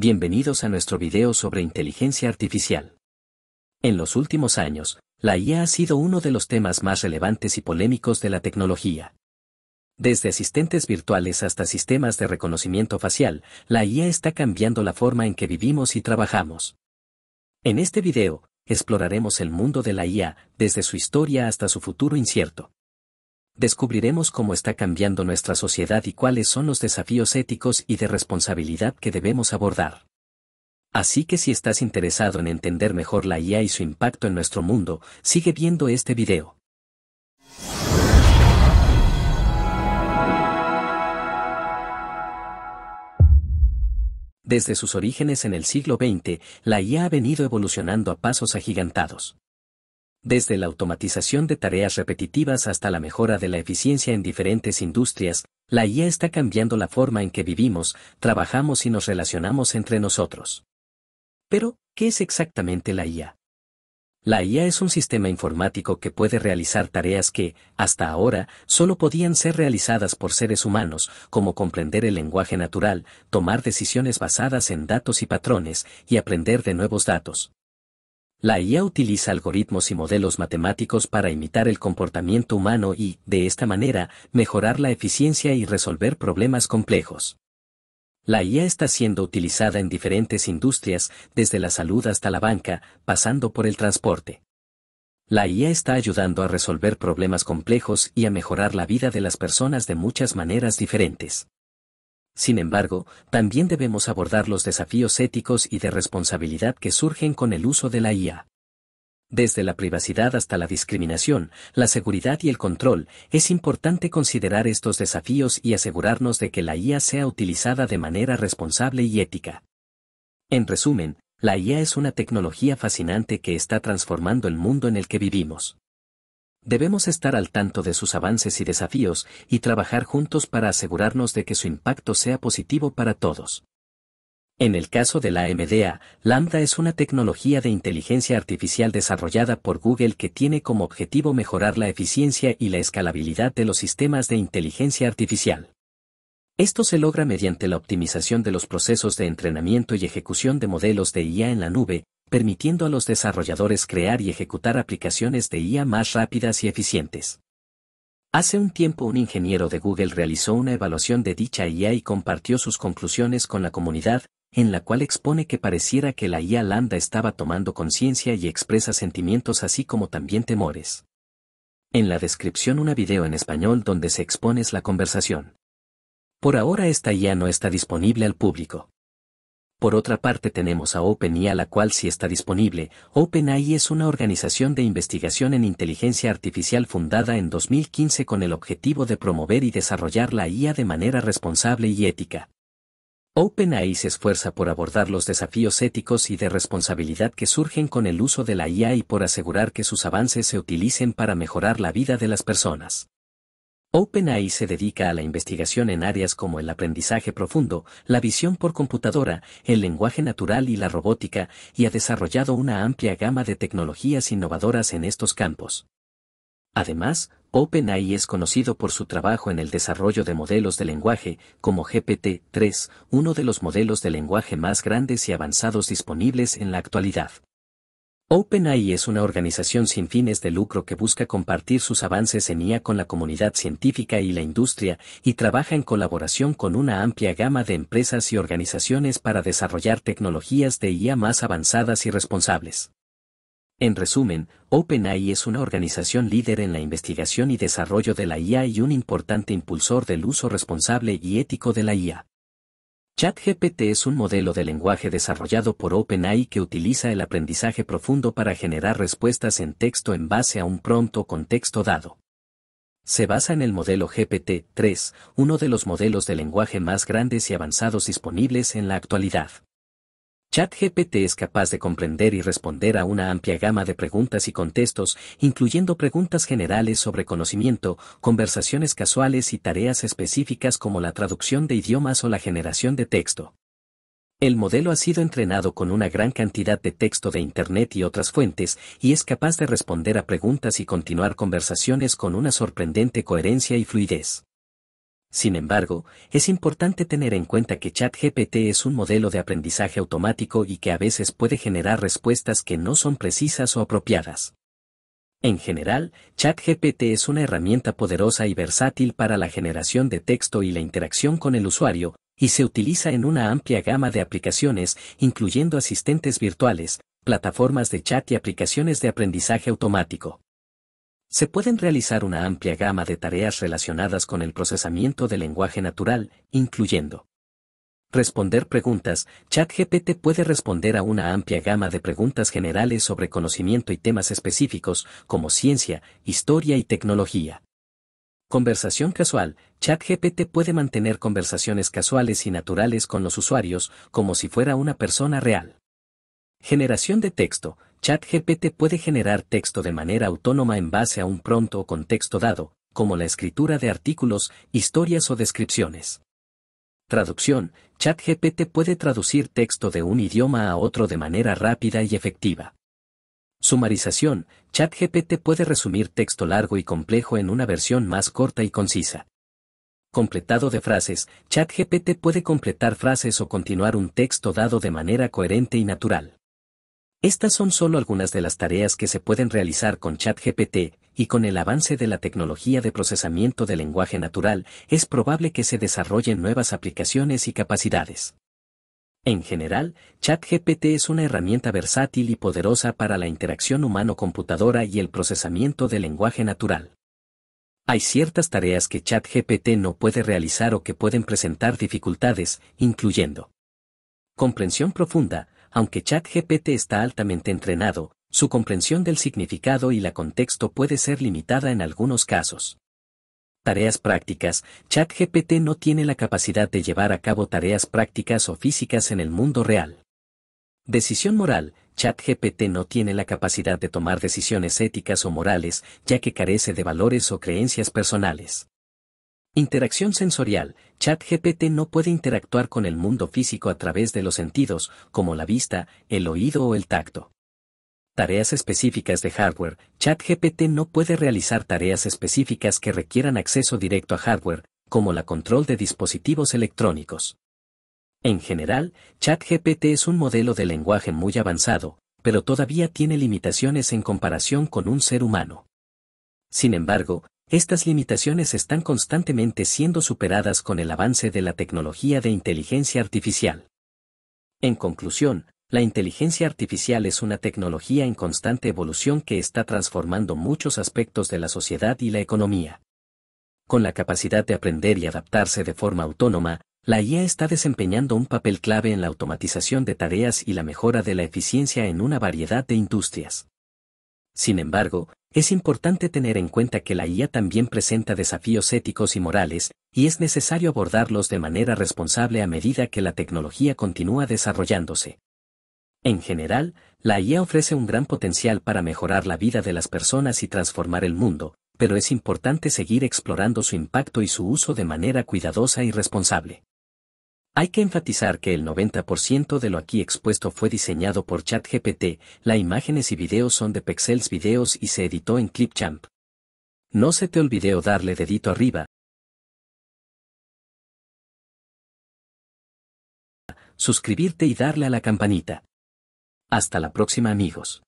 Bienvenidos a nuestro video sobre inteligencia artificial. En los últimos años, la IA ha sido uno de los temas más relevantes y polémicos de la tecnología. Desde asistentes virtuales hasta sistemas de reconocimiento facial, la IA está cambiando la forma en que vivimos y trabajamos. En este video, exploraremos el mundo de la IA, desde su historia hasta su futuro incierto descubriremos cómo está cambiando nuestra sociedad y cuáles son los desafíos éticos y de responsabilidad que debemos abordar. Así que si estás interesado en entender mejor la IA y su impacto en nuestro mundo, sigue viendo este video. Desde sus orígenes en el siglo XX, la IA ha venido evolucionando a pasos agigantados desde la automatización de tareas repetitivas hasta la mejora de la eficiencia en diferentes industrias, la IA está cambiando la forma en que vivimos, trabajamos y nos relacionamos entre nosotros. Pero, ¿qué es exactamente la IA? La IA es un sistema informático que puede realizar tareas que, hasta ahora, solo podían ser realizadas por seres humanos, como comprender el lenguaje natural, tomar decisiones basadas en datos y patrones, y aprender de nuevos datos. La IA utiliza algoritmos y modelos matemáticos para imitar el comportamiento humano y, de esta manera, mejorar la eficiencia y resolver problemas complejos. La IA está siendo utilizada en diferentes industrias, desde la salud hasta la banca, pasando por el transporte. La IA está ayudando a resolver problemas complejos y a mejorar la vida de las personas de muchas maneras diferentes. Sin embargo, también debemos abordar los desafíos éticos y de responsabilidad que surgen con el uso de la IA. Desde la privacidad hasta la discriminación, la seguridad y el control, es importante considerar estos desafíos y asegurarnos de que la IA sea utilizada de manera responsable y ética. En resumen, la IA es una tecnología fascinante que está transformando el mundo en el que vivimos. Debemos estar al tanto de sus avances y desafíos y trabajar juntos para asegurarnos de que su impacto sea positivo para todos. En el caso de la MDA, Lambda es una tecnología de inteligencia artificial desarrollada por Google que tiene como objetivo mejorar la eficiencia y la escalabilidad de los sistemas de inteligencia artificial. Esto se logra mediante la optimización de los procesos de entrenamiento y ejecución de modelos de IA en la nube, permitiendo a los desarrolladores crear y ejecutar aplicaciones de IA más rápidas y eficientes. Hace un tiempo un ingeniero de Google realizó una evaluación de dicha IA y compartió sus conclusiones con la comunidad, en la cual expone que pareciera que la IA lambda estaba tomando conciencia y expresa sentimientos así como también temores. En la descripción una video en español donde se expone la conversación. Por ahora esta IA no está disponible al público. Por otra parte tenemos a OpenAI a la cual sí está disponible. OpenAI es una organización de investigación en inteligencia artificial fundada en 2015 con el objetivo de promover y desarrollar la IA de manera responsable y ética. OpenAI se esfuerza por abordar los desafíos éticos y de responsabilidad que surgen con el uso de la IA y por asegurar que sus avances se utilicen para mejorar la vida de las personas. OpenAI se dedica a la investigación en áreas como el aprendizaje profundo, la visión por computadora, el lenguaje natural y la robótica, y ha desarrollado una amplia gama de tecnologías innovadoras en estos campos. Además, OpenAI es conocido por su trabajo en el desarrollo de modelos de lenguaje, como GPT-3, uno de los modelos de lenguaje más grandes y avanzados disponibles en la actualidad. OpenAI es una organización sin fines de lucro que busca compartir sus avances en IA con la comunidad científica y la industria y trabaja en colaboración con una amplia gama de empresas y organizaciones para desarrollar tecnologías de IA más avanzadas y responsables. En resumen, OpenAI es una organización líder en la investigación y desarrollo de la IA y un importante impulsor del uso responsable y ético de la IA. ChatGPT es un modelo de lenguaje desarrollado por OpenAI que utiliza el aprendizaje profundo para generar respuestas en texto en base a un pronto contexto dado. Se basa en el modelo GPT-3, uno de los modelos de lenguaje más grandes y avanzados disponibles en la actualidad. ChatGPT es capaz de comprender y responder a una amplia gama de preguntas y contextos, incluyendo preguntas generales sobre conocimiento, conversaciones casuales y tareas específicas como la traducción de idiomas o la generación de texto. El modelo ha sido entrenado con una gran cantidad de texto de Internet y otras fuentes, y es capaz de responder a preguntas y continuar conversaciones con una sorprendente coherencia y fluidez. Sin embargo, es importante tener en cuenta que ChatGPT es un modelo de aprendizaje automático y que a veces puede generar respuestas que no son precisas o apropiadas. En general, ChatGPT es una herramienta poderosa y versátil para la generación de texto y la interacción con el usuario, y se utiliza en una amplia gama de aplicaciones, incluyendo asistentes virtuales, plataformas de chat y aplicaciones de aprendizaje automático. Se pueden realizar una amplia gama de tareas relacionadas con el procesamiento del lenguaje natural, incluyendo responder preguntas. ChatGPT puede responder a una amplia gama de preguntas generales sobre conocimiento y temas específicos como ciencia, historia y tecnología. Conversación casual. ChatGPT puede mantener conversaciones casuales y naturales con los usuarios como si fuera una persona real. Generación de texto. ChatGPT puede generar texto de manera autónoma en base a un pronto o contexto dado, como la escritura de artículos, historias o descripciones. Traducción. ChatGPT puede traducir texto de un idioma a otro de manera rápida y efectiva. Sumarización. ChatGPT puede resumir texto largo y complejo en una versión más corta y concisa. Completado de frases. ChatGPT puede completar frases o continuar un texto dado de manera coherente y natural. Estas son solo algunas de las tareas que se pueden realizar con ChatGPT, y con el avance de la tecnología de procesamiento del lenguaje natural, es probable que se desarrollen nuevas aplicaciones y capacidades. En general, ChatGPT es una herramienta versátil y poderosa para la interacción humano-computadora y el procesamiento del lenguaje natural. Hay ciertas tareas que ChatGPT no puede realizar o que pueden presentar dificultades, incluyendo comprensión profunda, aunque ChatGPT está altamente entrenado, su comprensión del significado y la contexto puede ser limitada en algunos casos. Tareas prácticas, ChatGPT no tiene la capacidad de llevar a cabo tareas prácticas o físicas en el mundo real. Decisión moral, ChatGPT no tiene la capacidad de tomar decisiones éticas o morales, ya que carece de valores o creencias personales. Interacción sensorial. ChatGPT no puede interactuar con el mundo físico a través de los sentidos, como la vista, el oído o el tacto. Tareas específicas de hardware. ChatGPT no puede realizar tareas específicas que requieran acceso directo a hardware, como la control de dispositivos electrónicos. En general, ChatGPT es un modelo de lenguaje muy avanzado, pero todavía tiene limitaciones en comparación con un ser humano. Sin embargo, estas limitaciones están constantemente siendo superadas con el avance de la tecnología de inteligencia artificial. En conclusión, la inteligencia artificial es una tecnología en constante evolución que está transformando muchos aspectos de la sociedad y la economía. Con la capacidad de aprender y adaptarse de forma autónoma, la IA está desempeñando un papel clave en la automatización de tareas y la mejora de la eficiencia en una variedad de industrias. Sin embargo, es importante tener en cuenta que la IA también presenta desafíos éticos y morales, y es necesario abordarlos de manera responsable a medida que la tecnología continúa desarrollándose. En general, la IA ofrece un gran potencial para mejorar la vida de las personas y transformar el mundo, pero es importante seguir explorando su impacto y su uso de manera cuidadosa y responsable. Hay que enfatizar que el 90% de lo aquí expuesto fue diseñado por ChatGPT, las imágenes y videos son de Pexels Videos y se editó en Clipchamp. No se te olvide darle dedito arriba. Suscribirte y darle a la campanita. Hasta la próxima amigos.